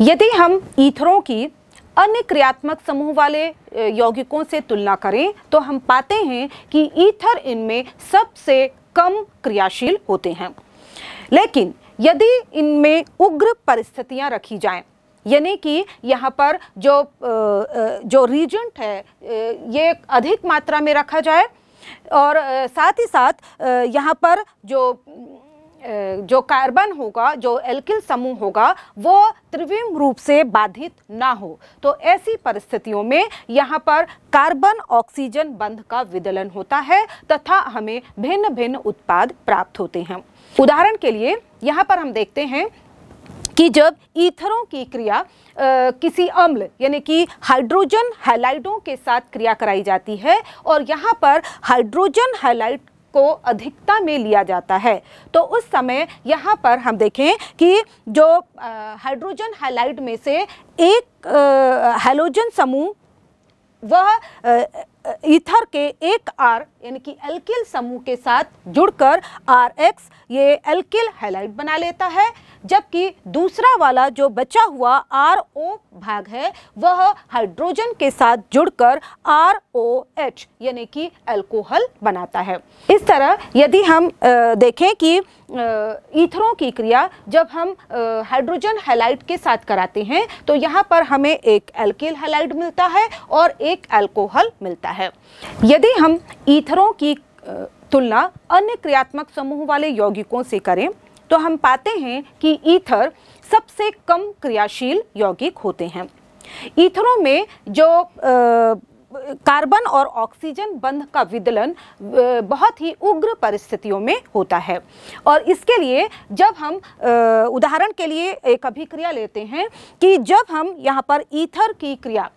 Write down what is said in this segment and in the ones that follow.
यदि हम ईथरों की अन्य क्रियात्मक समूह वाले यौगिकों से तुलना करें तो हम पाते हैं कि ईथर इनमें सबसे कम क्रियाशील होते हैं लेकिन यदि इनमें उग्र परिस्थितियां रखी जाएं यानी कि यहाँ पर जो जो रीजेंट है ये अधिक मात्रा में रखा जाए और साथ ही साथ यहाँ पर जो जो कार्बन होगा जो एल्किल समूह होगा वो त्रिविम रूप से बाधित ना हो तो ऐसी परिस्थितियों में यहाँ पर कार्बन ऑक्सीजन बंध का विदलन होता है तथा हमें भिन्न भिन्न उत्पाद प्राप्त होते हैं उदाहरण के लिए यहाँ पर हम देखते हैं कि जब ईथरों की क्रिया आ, किसी अम्ल यानी कि हाइड्रोजन हैलाइडों के साथ क्रिया कराई जाती है और यहाँ पर हाइड्रोजन हैलाइड को अधिकता में लिया जाता है तो उस समय यहाँ पर हम देखें कि जो हाइड्रोजन हाइलाइट में से एक हेलोजन समूह वह ईथर के एक आर यानी कि एल्किल समूह के साथ जुड़कर आर एक्स ये एल्किल हाइलाइट बना लेता है जबकि दूसरा वाला जो बचा हुआ आर ओ भाग है वह हाइड्रोजन के साथ जुड़कर आर ओ एच यानी कि एल्कोहल बनाता है इस तरह यदि हम देखें कि ईथरों की क्रिया जब हम हाइड्रोजन हेलाइट के साथ कराते हैं तो यहाँ पर हमें एक एल्किल हेलाइट मिलता है और एक एल्कोहल मिलता है यदि हम ईथरों की तुलना अन्य क्रियात्मक समूह वाले यौगिकों से करें तो हम पाते हैं कि ईथर सबसे कम क्रियाशील यौगिक होते हैं ईथरों में जो आ, कार्बन और ऑक्सीजन बंध का विदलन बहुत ही उग्र परिस्थितियों में होता है और इसके लिए जब हम उदाहरण के लिए एक अभिक्रिया लेते हैं कि जब हम यहाँ पर ईथर की क्रिया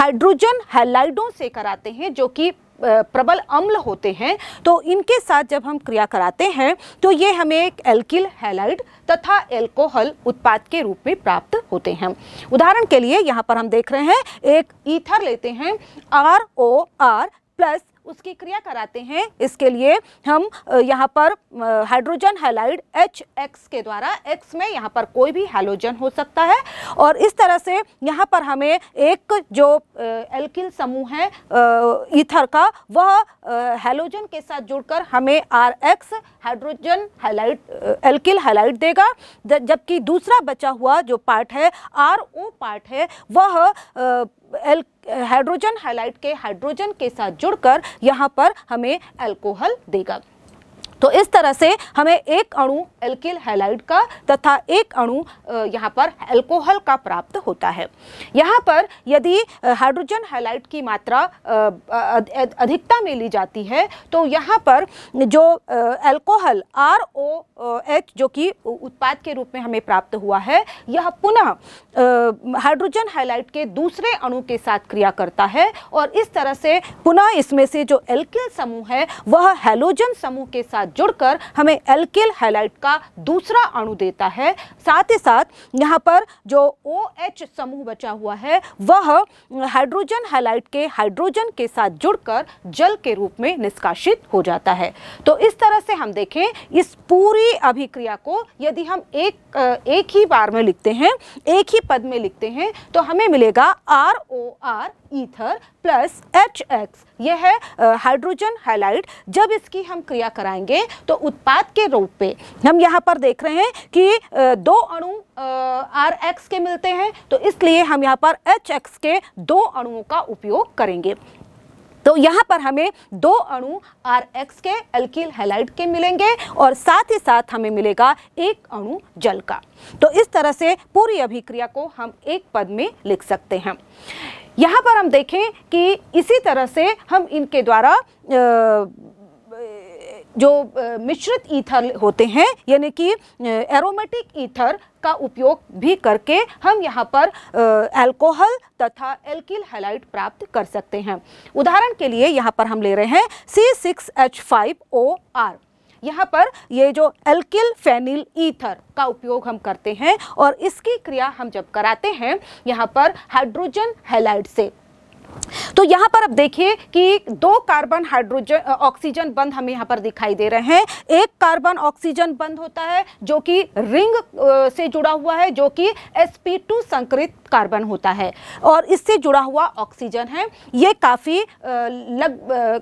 हाइड्रोजन हैलाइडों से कराते हैं जो कि प्रबल अम्ल होते हैं तो इनके साथ जब हम क्रिया कराते हैं तो ये हमें एक एल्किल हैलाइड तथा एल्कोहल उत्पाद के रूप में प्राप्त होते हैं उदाहरण के लिए यहाँ पर हम देख रहे हैं एक ईथर लेते हैं आर ओ आर प्लस उसकी क्रिया कराते हैं इसके लिए हम यहाँ पर हाइड्रोजन हेलाइड एच एक्स के द्वारा एक्स में यहाँ पर कोई भी हेलोजन हो सकता है और इस तरह से यहाँ पर हमें एक जो एल्किल समूह है ईथर का वह हेलोजन के साथ जुड़कर हमें R X hydrogen halide alkyl halide देगा जबकि दूसरा बचा हुआ जो पार्ट है आर ओ पार्ट है वह एल हाइड्रोजन हाइलाइट के हाइड्रोजन के साथ जुड़कर यहाँ पर हमें एल्कोहल देगा तो इस तरह से हमें एक अणु एल्किल हैलाइड का तथा एक अणु यहाँ पर एल्कोहल का प्राप्त होता है यहाँ पर यदि हाइड्रोजन हैलाइड की मात्रा अधिकता में ली जाती है तो यहाँ पर जो एल्कोहल आर ओ एच जो कि उत्पाद के रूप में हमें प्राप्त हुआ है यह पुनः हाइड्रोजन हैलाइड के दूसरे अणु के साथ क्रिया करता है और इस तरह से पुनः इसमें से जो एल्किल समूह है वह हेलोजन समूह के साथ साथ जुड़कर हमें एल्किल हाइलाइट का दूसरा अणु देता है साथ ही साथ यहाँ पर जो ओ OH समूह बचा हुआ है वह हाइड्रोजन हाइलाइट के हाइड्रोजन के साथ जुड़कर जल के रूप में निष्कासित हो जाता है तो इस तरह से हम देखें इस पूरी अभिक्रिया को यदि हम एक एक ही बार में लिखते हैं एक ही पद में लिखते हैं तो हमें मिलेगा R O R ether plus H X यह है हाइड्रोजन हाइलाइड जब इसकी हम क्रिया कराएंगे तो उत्पाद के रूप पे हम यहाँ पर देख रहे हैं कि दो अणु आर एक्स के मिलते हैं तो इसलिए हम यहाँ पर एच एक्स के दो अणुओं का उपयोग करेंगे तो यहाँ पर हमें दो अणु आर एक्स के एल्किल हेलाइड के मिलेंगे और साथ ही साथ हमें मिलेगा एक अणु जल का तो इस तरह से पूरी अभिक्रिया को हम एक पद में लिख सकते हैं यहाँ पर हम देखें कि इसी तरह से हम इनके द्वारा जो मिश्रित ईथर होते हैं यानी कि एरोमेटिक ईथर का उपयोग भी करके हम यहाँ पर अल्कोहल तथा एल्किल हेलाइट प्राप्त कर सकते हैं उदाहरण के लिए यहाँ पर हम ले रहे हैं C six H five O R यहाँ पर ये जो एल्किल फेनिल ईथर का उपयोग हम करते हैं और इसकी क्रिया हम जब कराते हैं यहाँ पर हाइड्रोजन हेलाइड से तो यहाँ पर अब देखिए कि दो कार्बन हाइड्रोजन ऑक्सीजन बंद हमें यहाँ पर दिखाई दे रहे हैं एक कार्बन ऑक्सीजन बंद होता है जो कि रिंग से जुड़ा हुआ है जो कि sp2 संकृत कार्बन होता है और इससे जुड़ा हुआ ऑक्सीजन है ये काफ़ी लग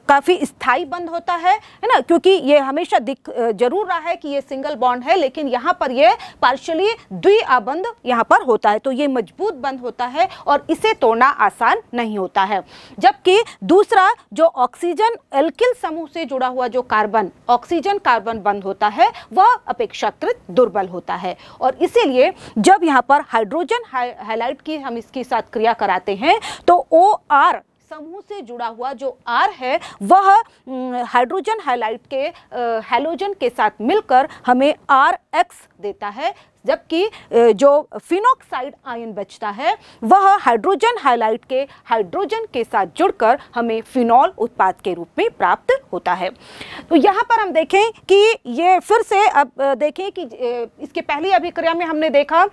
काफ़ी स्थायी बंद होता है है ना क्योंकि ये हमेशा दिख जरूर रहा है कि ये सिंगल बॉन्ड है लेकिन यहाँ पर यह पार्शली द्वि आबंध यहाँ पर होता है तो ये मजबूत बंद होता है और इसे तोड़ना आसान नहीं होता होता है जबकि दूसरा जो ऑक्सीजन एल्किल समूह से जुड़ा हुआ जो कार्बन ऑक्सीजन कार्बन बंद होता है वह अपेक्षाकृत दुर्बल होता है और इसीलिए जब यहाँ पर हाइड्रोजन हाइलाइट की हम इसके साथ क्रिया कराते हैं तो ओ आर समूह से जुड़ा हुआ जो आर है वह हाइड्रोजन हाइलाइट के हेलोजन के साथ मिलकर हमें आर एक्स देता है जबकि जो फिनोक्साइड आयन बचता है वह हाइड्रोजन हाइलाइट के हाइड्रोजन के साथ जुड़कर हमें फिनॉल उत्पाद के रूप में प्राप्त होता है तो यहाँ पर हम देखें कि ये फिर से अब देखें कि इसके पहली अभिक्रिया में हमने देखा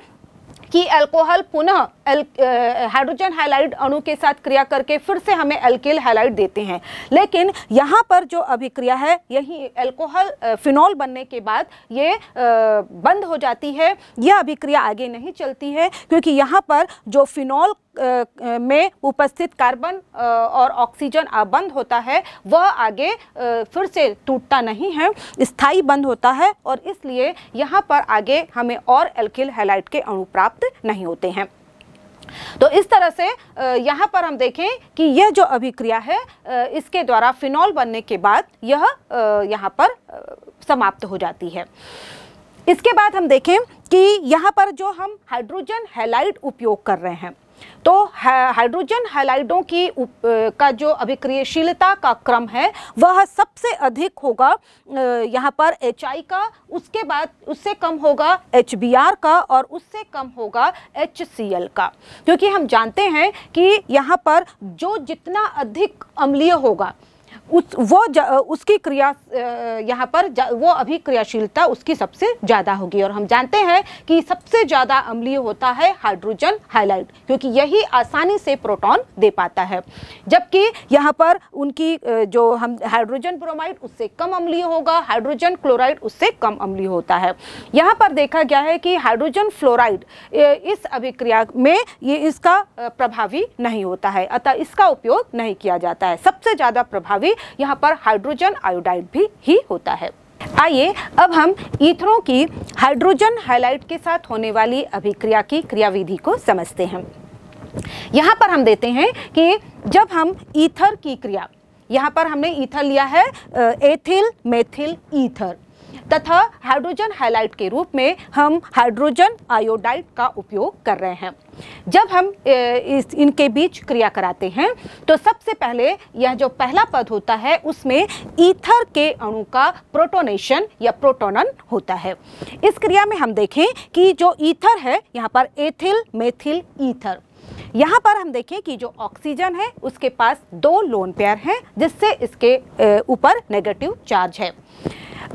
कि अल्कोहल पुनः हाइड्रोजन हाइलाइड अणु के साथ क्रिया करके फिर से हमें एल्किल हाइलाइड देते हैं लेकिन यहाँ पर जो अभिक्रिया है यही एल्कोहल फिनॉल बनने के बाद ये बंद हो जाती है यह अभिक्रिया आगे नहीं चलती है क्योंकि यहाँ पर जो फिनॉल में उपस्थित कार्बन और ऑक्सीजन बंद होता है वह आगे फिर से टूटता नहीं है स्थाई बंद होता है और इसलिए यहाँ पर आगे हमें और एल्किल हैलाइट के अणु प्राप्त नहीं होते हैं तो इस तरह से यहाँ पर हम देखें कि यह जो अभिक्रिया है इसके द्वारा फिनॉल बनने के बाद यह यहाँ पर समाप्त हो जाती है इसके बाद हम देखें कि यहाँ पर जो हम हाइड्रोजन हेलाइड उपयोग कर रहे हैं तो हाइड्रोजन हेलाइडो की का जो अभिक्रियशीलता का क्रम है वह सबसे अधिक होगा यहाँ पर एच का उसके बाद उससे कम होगा एच का और उससे कम होगा एच का क्योंकि हम जानते हैं कि यहाँ पर जो जितना अधिक अम्लीय होगा उस वो उसकी क्रिया यहाँ पर वो अभी क्रियाशीलता उसकी सबसे ज़्यादा होगी और हम जानते हैं कि सबसे ज़्यादा अम्लीय होता है हाइड्रोजन हाइलाइट क्योंकि यही आसानी से प्रोटॉन दे पाता है जबकि यहाँ पर उनकी जो हम हाइड्रोजन ब्रोमाइड उससे कम अम्लीय होगा हाइड्रोजन क्लोराइड उससे कम अम्लीय होता है यहाँ पर देखा गया है कि हाइड्रोजन फ्लोराइड इस अभिक्रिया में ये इसका प्रभावी नहीं होता है अतः इसका उपयोग नहीं किया जाता है सबसे ज़्यादा प्रभावी अलावे यहाँ पर हाइड्रोजन आयोडाइड भी ही होता है आइए अब हम ईथरों की हाइड्रोजन हाइलाइट के साथ होने वाली अभिक्रिया की क्रियाविधि को समझते हैं यहाँ पर हम देते हैं कि जब हम ईथर की क्रिया यहाँ पर हमने ईथर लिया है एथिल मेथिल ईथर तथा हाइड्रोजन हाइलाइट के रूप में हम हाइड्रोजन आयोडाइड का उपयोग कर रहे हैं जब हम इस इनके बीच क्रिया कराते हैं तो सबसे पहले यह जो पहला पद होता है उसमें ईथर के अणु का प्रोटोनेशन या प्रोटोनन होता है इस क्रिया में हम देखें कि जो ईथर है यहाँ पर एथिल मेथिल ईथर यहाँ पर हम देखें कि जो ऑक्सीजन है उसके पास दो लोन पेयर हैं जिससे इसके ऊपर नेगेटिव चार्ज है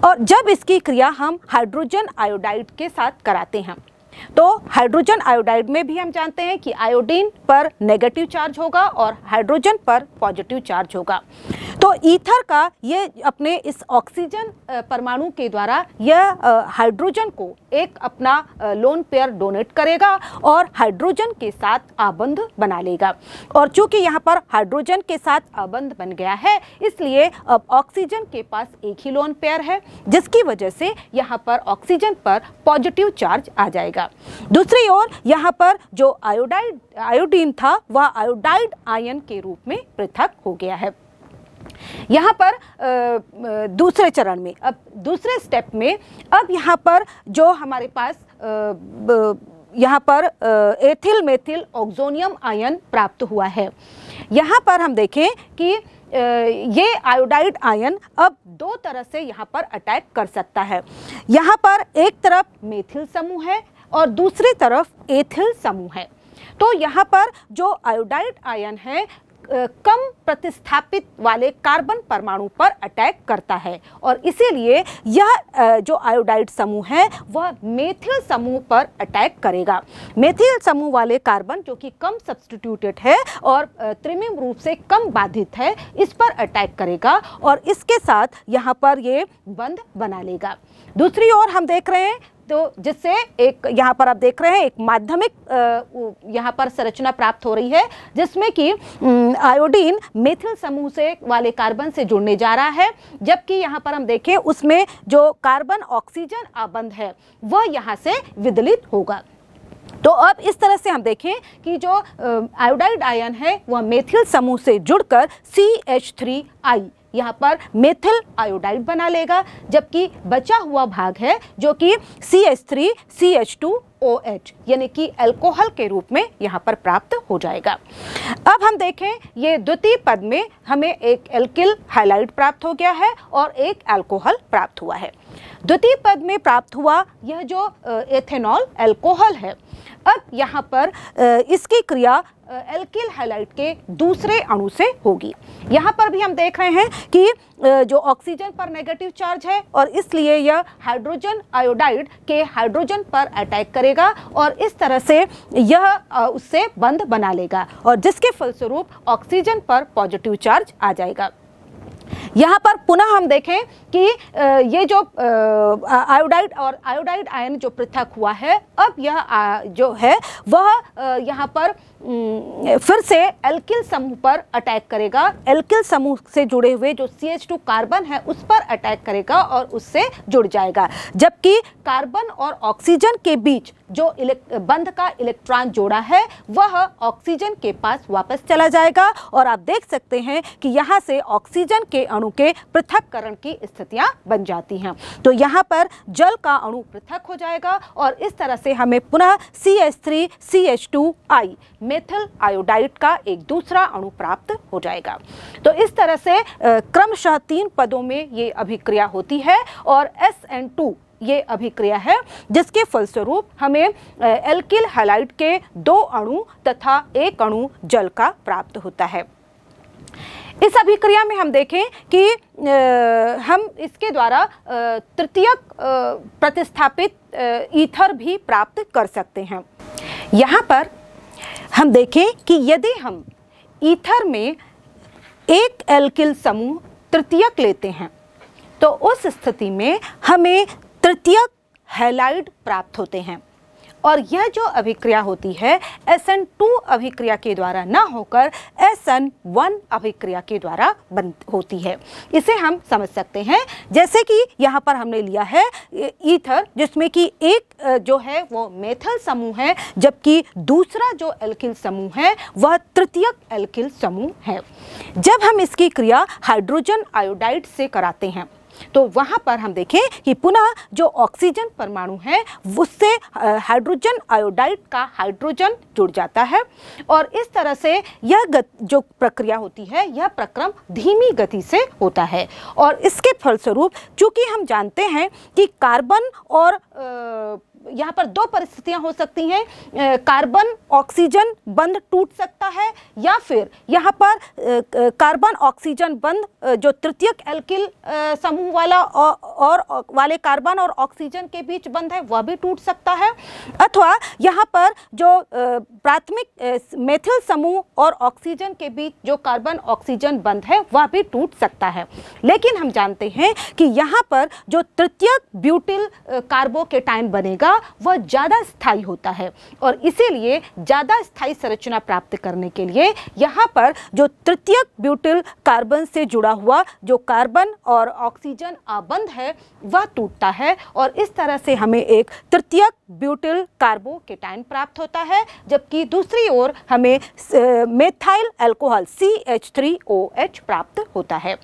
और जब इसकी क्रिया हम हाइड्रोजन आयोडाइड के साथ कराते हैं तो हाइड्रोजन आयोडाइड में भी हम जानते हैं कि आयोडीन पर नेगेटिव चार्ज होगा और हाइड्रोजन पर पॉजिटिव चार्ज होगा तो ईथर का ये अपने इस ऑक्सीजन परमाणु के द्वारा यह हाइड्रोजन को एक अपना लोन पेयर डोनेट करेगा और हाइड्रोजन के साथ आबंध बना लेगा और चूंकि यहाँ पर हाइड्रोजन के साथ आबंध बन गया है इसलिए अब ऑक्सीजन के पास एक ही लोन पेयर है जिसकी वजह से यहाँ पर ऑक्सीजन पर पॉजिटिव चार्ज आ जाएगा गया दूसरी ओर यहाँ पर जो आयोडाइड आयोडीन था वह आयोडाइड आयन के रूप में पृथक हो गया है यहाँ पर दूसरे चरण में अब दूसरे स्टेप में अब यहाँ पर जो हमारे पास यहाँ पर एथिल मेथिल ऑक्जोनियम आयन प्राप्त हुआ है यहाँ पर हम देखें कि ये आयोडाइड आयन अब दो तरह से यहाँ पर अटैक कर सकता है यहाँ पर एक तरफ मेथिल समूह है और दूसरी तरफ एथिल समूह है तो यहाँ पर जो आयोडाइड आयन है कम प्रतिस्थापित वाले कार्बन परमाणु पर अटैक करता है और इसीलिए यह जो आयोडाइड समूह है वह मेथिल समूह पर अटैक करेगा मेथिल समूह वाले कार्बन जो कि कम सब्सटीट्यूटेड है और त्रिमिम रूप से कम बाधित है इस पर अटैक करेगा और इसके साथ यहाँ पर ये बंद बना लेगा दूसरी ओर हम देख रहे हैं तो जिससे एक यहाँ पर आप देख रहे हैं एक माध्यमिक यहाँ पर संरचना प्राप्त हो रही है जिसमें कि आयोडीन मेथिल समूह से वाले कार्बन से जुड़ने जा रहा है जबकि यहाँ पर हम देखें उसमें जो कार्बन ऑक्सीजन आबंध है वह यहाँ से विदलित होगा तो अब इस तरह से हम देखें कि जो आयोडाइड आयन है वह मेथिल समूह से जुड़कर सी एच थ्री आई यहाँ पर मेथिल आयोडाइड बना लेगा जबकि बचा हुआ भाग है जो कि C H three C H two O H यानी कि एल्कोहल के रूप में यहाँ पर प्राप्त हो जाएगा अब हम देखें ये द्वितीय पद में हमें एक एल्किल हाइलाइट प्राप्त हो गया है और एक एल्कोहल प्राप्त हुआ है द्वितीय पद में प्राप्त हुआ यह जो एथेनॉल एल्कोहल है अब यहाँ पर इसकी क्रिया एल्किल हैलाइट के दूसरे अणु से होगी यहाँ पर भी हम देख रहे हैं कि जो ऑक्सीजन पर नेगेटिव चार्ज है और इसलिए यह हाइड्रोजन आयोडाइड के हाइड्रोजन पर अटैक करेगा और इस तरह से यह उससे बंध बना लेगा और जिसके फलस्वरूप ऑक्सीजन पर पॉजिटिव चार्ज आ जाएगा यहाँ पर पुनः हम देखें कि ये जो आयोडाइड और आयोडाइड आयन जो पृथक हुआ है अब यह जो है वह यहाँ पर हम्म, फिर से एल्किल समूह पर अटैक करेगा एल्किल समूह से जुड़े हुए जो सी एच टू कार्बन है उस पर अटैक करेगा और उससे जुड़ जाएगा जबकि कार्बन और ऑक्सीजन के बीच जो बंध का इलेक्ट्रॉन जोड़ा है वह ऑक्सीजन के पास वापस चला जाएगा और आप देख सकते हैं कि यहाँ से ऑक्सीजन के अणु के पृथककरण की स्थितियाँ बन जाती हैं तो यहाँ पर जल का अणु पृथक हो जाएगा और इस तरह से हमें पुनः C H three C H two I methyl iodide का एक दूसरा अणु प्राप्त हो जाएगा तो इस तरह से क्रमशः तीन पदों में ये अभिक्रिया होती है और एस एन टू ये अभिक्रिया है जिसके फलस्वरूप हमें एल्किल हैलाइड के दो अणु तथा एक अणु जल का प्राप्त होता है इस अभिक्रिया में हम देखें कि आ, हम इसके द्वारा तृतीयक प्रतिस्थापित ईथर भी प्राप्त कर सकते हैं यहाँ पर हम देखें कि यदि हम ईथर में एक एल्किल समूह तृतीयक लेते हैं तो उस स्थिति में हमें तृतीयक हैलाइड प्राप्त होते हैं और यह जो अभिक्रिया होती है एस एन टू अभिक्रिया के द्वारा न होकर एस एन वन अभिक्रिया के द्वारा बन होती है इसे हम समझ सकते हैं जैसे कि यहाँ पर हमने लिया है ईथर जिसमें कि एक जो है वो मेथल समूह है जबकि दूसरा जो एल्किल समूह है वह तृतीयक एल्किल समूह है जब हम इसकी क्रिया हाइड्रोजन आयोडाइड से कराते हैं तो वहाँ पर हम देखें कि पुनः जो ऑक्सीजन परमाणु है उससे हाइड्रोजन आयोडाइड का हाइड्रोजन जुड़ जाता है और इस तरह से यह जो प्रक्रिया होती है यह प्रक्रम धीमी गति से होता है और इसके फलस्वरूप चूँकि हम जानते हैं कि कार्बन और आ, यहाँ पर दो परिस्थितियाँ हो सकती हैं कार्बन ऑक्सीजन बंद टूट सकता है या फिर यहाँ पर कार्बन ऑक्सीजन बंद जो तृतीयक एल्किल समूह वाला और, और वाले कार्बन और ऑक्सीजन के बीच बंद है वह भी टूट सकता है अथवा यहाँ पर जो प्राथमिक मेथिल समूह और ऑक्सीजन के बीच जो कार्बन ऑक्सीजन बंद है वह भी टूट सकता है लेकिन हम जानते हैं कि यहाँ पर जो तृतीयक ब्यूटिल कार्बो टाइम बनेगा होगा वह ज़्यादा स्थायी होता है और इसीलिए ज़्यादा स्थायी संरचना प्राप्त करने के लिए यहाँ पर जो तृतीय ब्यूटिल कार्बन से जुड़ा हुआ जो कार्बन और ऑक्सीजन आबंध है वह टूटता है और इस तरह से हमें एक तृतीय ब्यूटिल कार्बोकेटाइन प्राप्त होता है जबकि दूसरी ओर हमें methyl alcohol C H three O H प्राप्त होता है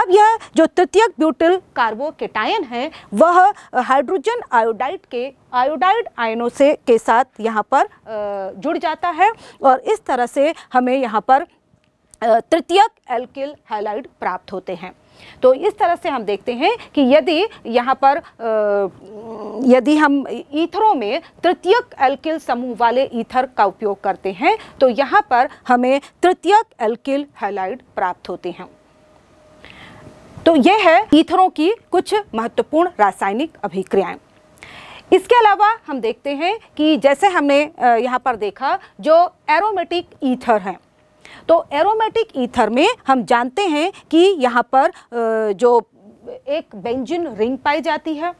अब यह जो तृतीय ब्यूटिल कार्बोकेटाइन है वह हाइड्रोजन आयोडाइड के आयोडाइड आयनों से के साथ यहाँ पर जुड़ जाता है और इस तरह से हमें यहाँ पर तृतीयक एल्किल हैलाइड प्राप्त होते हैं तो इस तरह से हम देखते हैं कि यदि यहाँ पर यदि हम ईथरों में तृतीयक एल्किल समूह वाले ईथर का उपयोग करते हैं तो यहाँ पर हमें तृतीयक एल्किल हैलाइड प्राप्त होते हैं तो यह है ईथरों की कुछ महत्वपूर्ण रासायनिक अभिक्रियाएं इसके अलावा हम देखते हैं कि जैसे हमने यहाँ पर देखा जो एरोमेटिक ईथर हैं तो एरोमेटिक ईथर में हम जानते हैं कि यहाँ पर जो एक बेंजिन रिंग पाई जाती है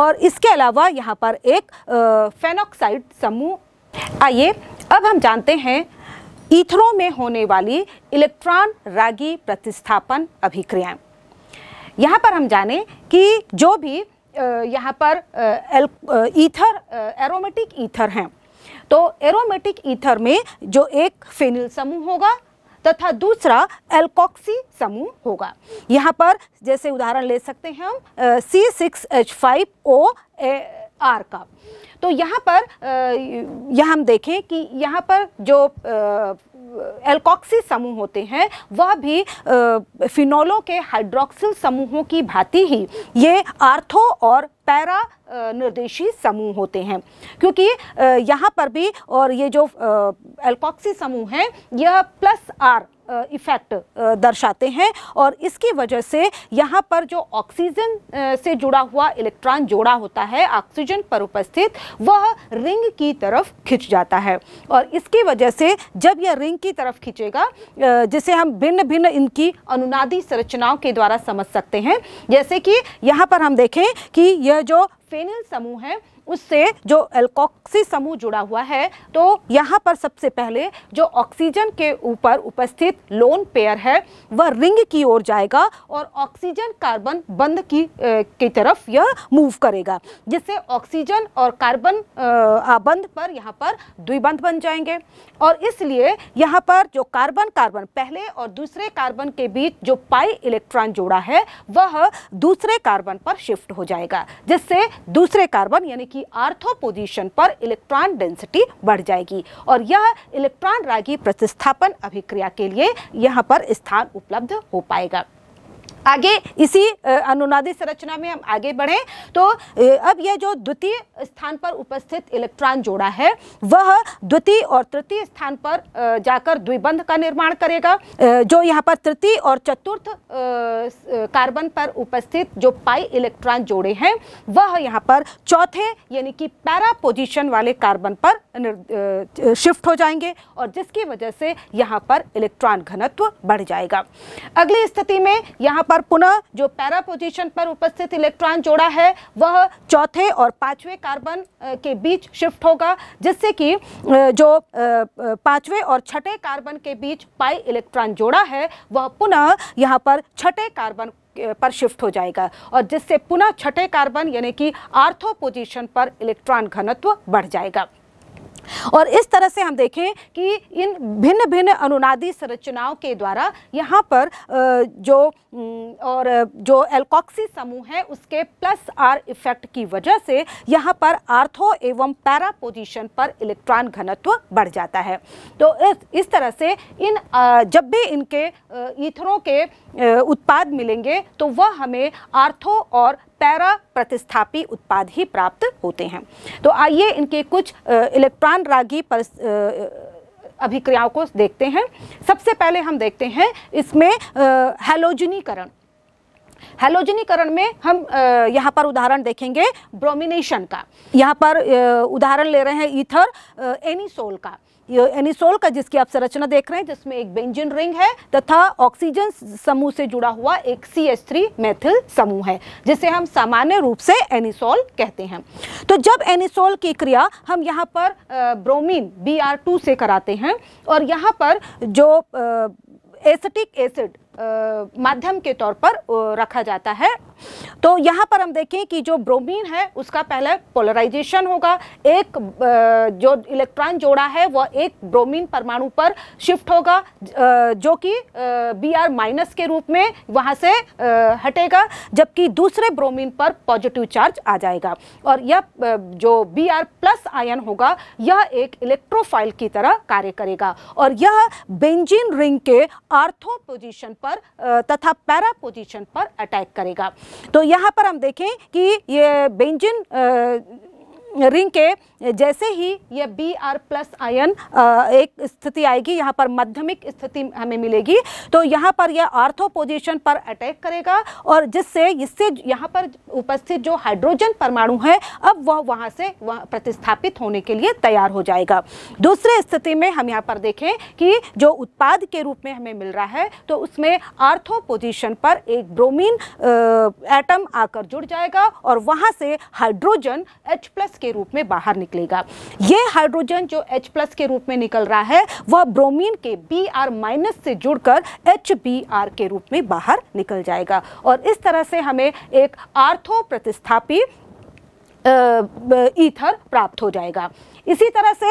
और इसके अलावा यहाँ पर एक फेनोक्साइड समूह आइए अब हम जानते हैं ईथरों में होने वाली इलेक्ट्रॉन रागी प्रतिस्थापन अभिक्रियाएं यहाँ पर हम जाने कि जो भी यहाँ पर ईथर एरोमेटिक ईथर हैं तो एरोमेटिक ईथर में जो एक फेनिल समूह होगा तथा दूसरा एल्कोक्सी समूह होगा यहाँ पर जैसे उदाहरण ले सकते हैं हम C six H five O A R का तो यहाँ पर यह हम देखें कि यहाँ पर जो एल्कॉक्सी समूह होते हैं वह भी फिनोलों के हाइड्रोक्सिल समूहों की भांति ही ये आर्थो और पैरा निर्देशी समूह होते हैं क्योंकि यहाँ पर भी और ये जो एल्कॉक्सी समूह हैं यह प्लस आर इफ़ेक्ट दर्शाते हैं और इसकी वजह से यहाँ पर जो ऑक्सीजन से जुड़ा हुआ इलेक्ट्रॉन जोड़ा होता है ऑक्सीजन पर उपस्थित वह रिंग की तरफ खिंच जाता है और इसकी वजह से जब यह रिंग की तरफ खिंचेगा जिसे हम भिन्न भिन्न इनकी अनुनादी संरचनाओं के द्वारा समझ सकते हैं जैसे कि यहाँ पर हम देखें कि यह जो फेनिल समूह है उससे जो एल्कोक्सी समूह जुड़ा हुआ है तो यहाँ पर सबसे पहले जो ऑक्सीजन के ऊपर उपस्थित लोन पेयर है वह रिंग की ओर जाएगा और ऑक्सीजन कार्बन बंद की की तरफ यह मूव करेगा जिससे ऑक्सीजन और कार्बन आबंध पर यहाँ पर द्विबंध बन जाएंगे और इसलिए यहाँ पर जो कार्बन कार्बन पहले और दूसरे कार्बन के बीच जो पाई इलेक्ट्रॉन जोड़ा है वह दूसरे कार्बन पर शिफ्ट हो जाएगा जिससे दूसरे कार्बन यानी कि आर्थो पर इलेक्ट्रॉन डेंसिटी बढ़ जाएगी और यह इलेक्ट्रॉन रागी प्रतिस्थापन अभिक्रिया के लिए यहाँ पर स्थान उपलब्ध हो पाएगा आगे इसी अनुनादी संरचना में हम आगे बढ़ें तो अब यह जो द्वितीय स्थान पर उपस्थित इलेक्ट्रॉन जोड़ा है वह द्वितीय और तृतीय स्थान पर जाकर द्विबंध का निर्माण करेगा जो यहाँ पर तृतीय और चतुर्थ कार्बन पर उपस्थित जो पाई इलेक्ट्रॉन जोड़े हैं वह यहाँ पर चौथे यानी कि पैरा पोजिशन वाले कार्बन पर शिफ्ट हो जाएंगे और जिसकी वजह से यहाँ पर इलेक्ट्रॉन घनत्व बढ़ जाएगा अगली स्थिति में यहाँ पर पुनः जो पैरा पोजीशन पर उपस्थित इलेक्ट्रॉन जोड़ा है वह चौथे और पांचवें कार्बन के बीच शिफ्ट होगा जिससे कि जो पांचवें और छठे कार्बन के बीच पाई इलेक्ट्रॉन जोड़ा है वह पुनः यहाँ पर छठे कार्बन पर शिफ्ट हो जाएगा और जिससे पुनः छठे कार्बन यानी कि आर्थो पोजिशन पर इलेक्ट्रॉन घनत्व बढ़ जाएगा और इस तरह से हम देखें कि इन भिन्न भिन्न अनुनादी संरचनाओं के द्वारा यहाँ पर जो और जो एल्कॉक्सी समूह है उसके प्लस आर इफेक्ट की वजह से यहाँ पर आर्थो एवं पैरा पोजीशन पर इलेक्ट्रॉन घनत्व बढ़ जाता है तो इस तरह से इन जब भी इनके ईथरों के उत्पाद मिलेंगे तो वह हमें आर्थो और पैरा प्रतिस्थापी उत्पाद ही प्राप्त होते हैं तो आइए इनके कुछ इलेक्ट्रॉन रागी पर अभिक्रियाओं को देखते हैं सबसे पहले हम देखते हैं इसमें हेलोजनीकरण हेलोजनीकरण में हम यहाँ पर उदाहरण देखेंगे ब्रोमिनेशन का यहाँ पर उदाहरण ले रहे हैं ईथर एनीसोल का एनिसोल का जिसकी आप संरचना देख रहे हैं जिसमें एक बेंजिन रिंग है तथा ऑक्सीजन समूह से जुड़ा हुआ एक सी एच थ्री मैथिल समूह है जिसे हम सामान्य रूप से एनिसोल कहते हैं तो जब एनिसोल की क्रिया हम यहाँ पर ब्रोमीन बी आर टू से कराते हैं और यहाँ पर जो एसिटिक एसिड माध्यम के तौर पर रखा जाता है तो यहाँ पर हम देखें कि जो ब्रोमीन है उसका पहले पोलराइजेशन होगा एक जो इलेक्ट्रॉन जोड़ा है वह एक ब्रोमीन परमाणु पर शिफ्ट होगा जो कि बी आर माइनस के रूप में वहाँ से हटेगा जबकि दूसरे ब्रोमीन पर पॉजिटिव चार्ज आ जाएगा और यह जो बी आर प्लस आयन होगा यह एक इलेक्ट्रोफाइल की तरह कार्य करेगा और यह बेंजीन रिंग के आर्थो पोजिशन पर तथा पैरा पोजिशन पर अटैक करेगा तो यहाँ पर हम देखें कि ये बेंजिन रिंग के जैसे ही यह बी आर प्लस आयन एक स्थिति आएगी यहाँ पर माध्यमिक स्थिति हमें मिलेगी तो यहाँ पर यह आर्थो पोजिशन पर अटैक करेगा और जिससे इससे यहाँ पर उपस्थित जो हाइड्रोजन परमाणु है अब वह वहाँ से वह प्रतिस्थापित होने के लिए तैयार हो जाएगा दूसरे स्थिति में हम यहाँ पर देखें कि जो उत्पाद के रूप में हमें मिल रहा है तो उसमें आर्थो पोजिशन पर एक ब्रोमीन एटम आकर जुड़ जाएगा और वहाँ से हाइड्रोजन एच प्लस के रूप में बाहर निकलेगा यह हाइड्रोजन जो H प्लस के रूप में निकल रहा है वह ब्रोमीन के बी आर माइनस से जुड़कर एच बी आर के रूप में बाहर निकल जाएगा और इस तरह से हमें एक आर्थो प्रतिस्थापी ईथर प्राप्त हो जाएगा इसी तरह से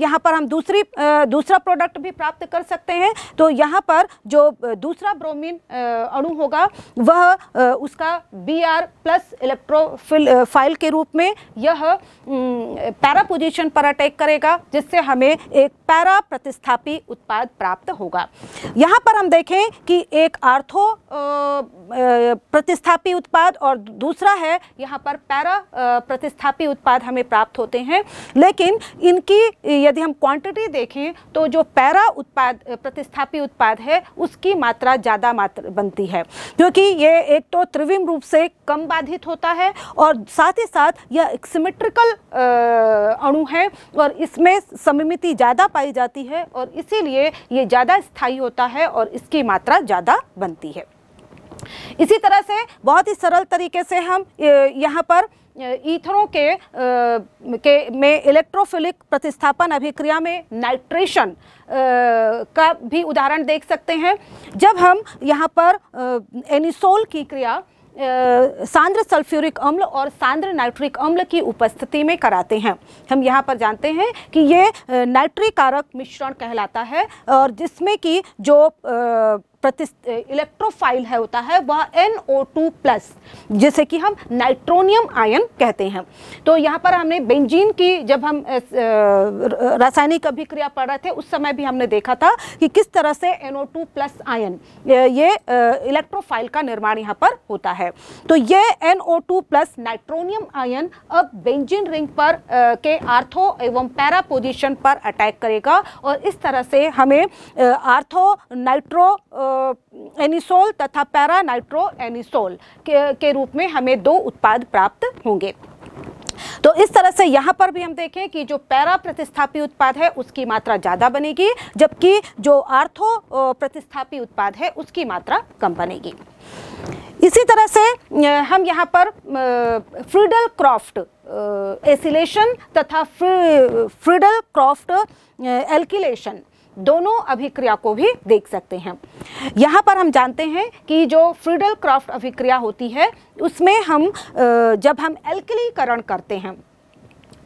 यहाँ पर हम दूसरी दूसरा प्रोडक्ट भी प्राप्त कर सकते हैं तो यहाँ पर जो दूसरा ब्रोमीन अणु होगा वह उसका बी आर प्लस इलेक्ट्रोफिल फाइल के रूप में यह पैरा पोजिशन पर अटैक करेगा जिससे हमें एक पैरा प्रतिस्थापी उत्पाद प्राप्त होगा यहाँ पर हम देखें कि एक आर्थो प्रतिस्थापी उत्पाद और दूसरा है यहाँ पर पैरा प्रतिस्थापी उत्पाद हमें प्राप्त होते हैं लेकिन लेकिन इनकी यदि हम क्वांटिटी देखें तो जो पैरा उत्पाद प्रतिस्थापी उत्पाद है उसकी मात्रा ज़्यादा मात्रा बनती है क्योंकि ये एक तो त्रिविम रूप से कम बाधित होता है और साथ ही साथ यह एक सिमेट्रिकल अणु है और इसमें समिति ज़्यादा पाई जाती है और इसीलिए ये ज़्यादा स्थायी होता है और इसकी मात्रा ज़्यादा बनती है इसी तरह से बहुत ही सरल तरीके से हम यहाँ पर ईथरों के आ, के में इलेक्ट्रोफिलिक प्रतिस्थापन अभिक्रिया में नाइट्रेशन का भी उदाहरण देख सकते हैं जब हम यहाँ पर एनिसोल की क्रिया सांद्र सल्फ्यूरिक अम्ल और सांद्र नाइट्रिक अम्ल की उपस्थिति में कराते हैं हम यहाँ पर जानते हैं कि ये नाइट्रिकारक मिश्रण कहलाता है और जिसमें कि जो आ, इलेक्ट्रोफाइल है होता है वह NO2 प्लस जिसे कि हम नाइट्रोनियम आयन कहते हैं तो यहाँ पर हमने बेंजीन की जब हम रासायनिक अभिक्रिया पढ़ रहे थे उस समय भी हमने देखा था कि किस तरह से NO2 प्लस आयन ये इलेक्ट्रोफाइल का निर्माण यहाँ पर होता है तो ये NO2 प्लस नाइट्रोनियम आयन अब बेंजीन रिंग पर के आर्थो एवं पैरा पोजिशन पर अटैक करेगा और इस तरह से हमें आर्थो नाइट्रो एनिसोल तथा पैरा नाइट्रो एनिसोल के, के रूप में हमें दो उत्पाद प्राप्त होंगे तो इस तरह से यहाँ पर भी हम देखें कि जो पैरा प्रतिस्थापी उत्पाद है उसकी मात्रा ज़्यादा बनेगी जबकि जो आर्थो प्रतिस्थापी उत्पाद है उसकी मात्रा कम बनेगी इसी तरह से हम यहाँ पर फ्रीडल क्रॉफ्ट एसिलेशन तथा फ्रीडल क्रॉफ्ट एल्किलेशन दोनों अभिक्रिया को भी देख सकते हैं यहाँ पर हम जानते हैं कि जो फ्रीडल क्राफ्ट अभिक्रिया होती है उसमें हम जब हम एल्कलीकरण करते हैं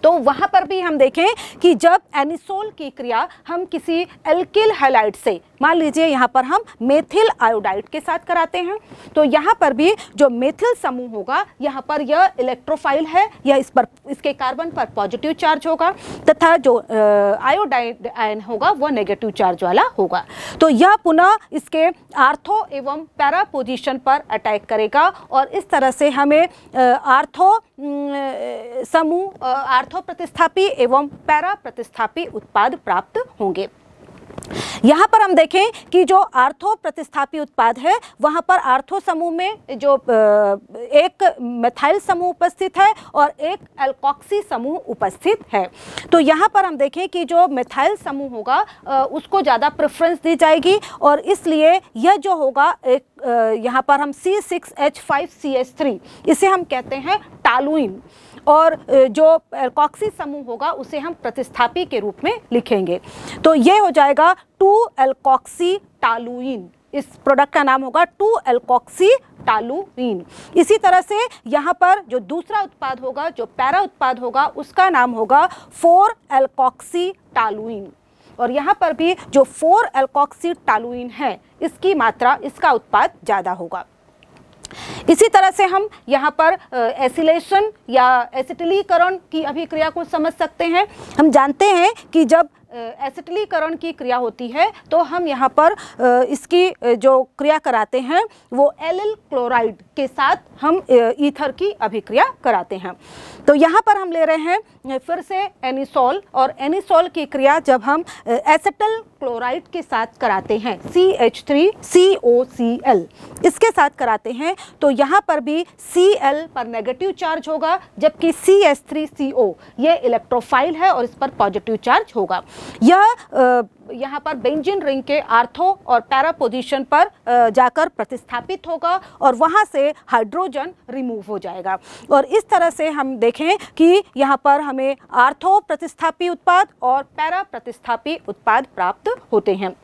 तो वहाँ पर भी हम देखें कि जब एनिसोल की क्रिया हम किसी एल्किल हेलाइट से मान लीजिए यहाँ पर हम मेथिल आयोडाइड के साथ कराते हैं तो यहाँ पर भी जो मेथिल समूह होगा यहाँ पर यह इलेक्ट्रोफाइल है या इस पर इसके कार्बन पर पॉजिटिव चार्ज होगा तथा जो आयोडाइड आयन होगा वह नेगेटिव चार्ज वाला होगा तो यह पुनः इसके आर्थो एवं पैरा पोजिशन पर अटैक करेगा और इस तरह से हमें आर्थो समूह आर्थो ऑर्थो प्रतिस्थापी एवं पैरा प्रतिस्थापी उत्पाद प्राप्त होंगे यहाँ पर हम देखें कि जो आर्थो प्रतिस्थापी उत्पाद है वहाँ पर आर्थो समूह में जो एक मेथाइल समूह उपस्थित है और एक एल्कॉक्सी समूह उपस्थित है तो यहाँ पर हम देखें कि जो मेथाइल समूह होगा उसको ज़्यादा प्रेफरेंस दी जाएगी और इसलिए यह जो होगा एक यहाँ पर हम C six H five C H three इसे हम कहते हैं टालुइन और जो एल्कॉक्सी समूह होगा उसे हम प्रतिस्थापी के रूप में लिखेंगे तो ये हो जाएगा टू एल्कॉक्सी टालुइन इस प्रोडक्ट का नाम होगा टू एल्कॉक्सी टालुइन इसी तरह से यहाँ पर जो दूसरा उत्पाद होगा जो पैरा उत्पाद होगा उसका नाम होगा फोर एल्कॉक्सी टालुइन और यहाँ पर भी जो फोर एल्कॉक्सी टालुइन है इसकी मात्रा इसका उत्पाद ज़्यादा होगा इसी तरह से हम यहाँ पर एसिलेशन या एसिटिलीकरण की अभिक्रिया को समझ सकते हैं हम जानते हैं कि जब एसिटलीकरण की क्रिया होती है तो हम यहाँ पर इसकी जो क्रिया कराते हैं वो एल क्लोराइड के साथ हम ईथर की अभिक्रिया कराते हैं तो यहाँ पर हम ले रहे हैं फिर से एनिसोल और एनिसोल की क्रिया जब हम एसिटल क्लोराइड के साथ कराते हैं C H three C O C L इसके साथ कराते हैं तो यहाँ पर भी सी एल पर नेगेटिव चार्ज होगा जबकि सी एस थ्री सी ओ ये इलेक्ट्रोफाइल है और इस पर पॉजिटिव चार्ज होगा यह यहाँ पर बेंजिन रिंग के आर्थो और पैरा पोजीशन पर जाकर प्रतिस्थापित होगा और वहाँ से हाइड्रोजन रिमूव हो जाएगा और इस तरह से हम देखें कि यहाँ पर हमें आर्थो प्रतिस्थापी उत्पाद और पैरा प्रतिस्थापी उत्पाद प्राप्त होते हैं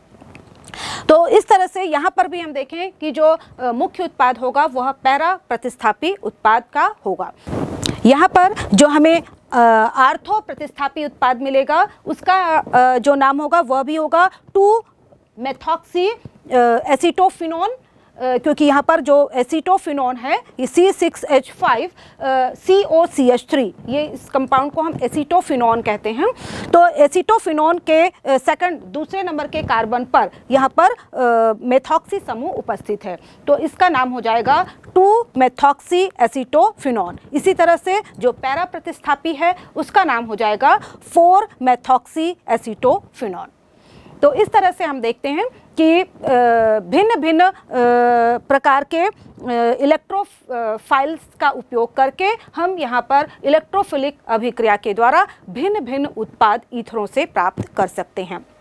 तो इस तरह से यहाँ पर भी हम देखें कि जो मुख्य उत्पाद होगा वह पैरा प्रतिस्थापी उत्पाद का होगा यहाँ पर जो हमें आर्थो प्रतिस्थापी उत्पाद मिलेगा उसका जो नाम होगा वह भी होगा टू मेथॉक्सी एसिटोफिनोन क्योंकि यहाँ पर जो एसीटोफिनोन है ये C six H five C O C H three ये इस कंपाउंड को हम एसीटोफिनोन कहते हैं तो एसीटोफिनोन के सेकंड दूसरे नंबर के कार्बन पर यहाँ पर मेथॉक्सी समूह उपस्थित है तो इसका नाम हो जाएगा टू मेथॉक्सी एसीटोफिनोन इसी तरह से जो पैरा प्रतिस्थापी है उसका नाम हो जाएगा फोर मेथॉक्सी एसीटोफिनोन तो इस तरह से हम देखते हैं कि भिन्न भिन्न प्रकार के इलेक्ट्रो फाइल्स का उपयोग करके हम यहाँ पर इलेक्ट्रोफिलिक अभिक्रिया के द्वारा भिन्न भिन्न उत्पाद ईथरों से प्राप्त कर सकते हैं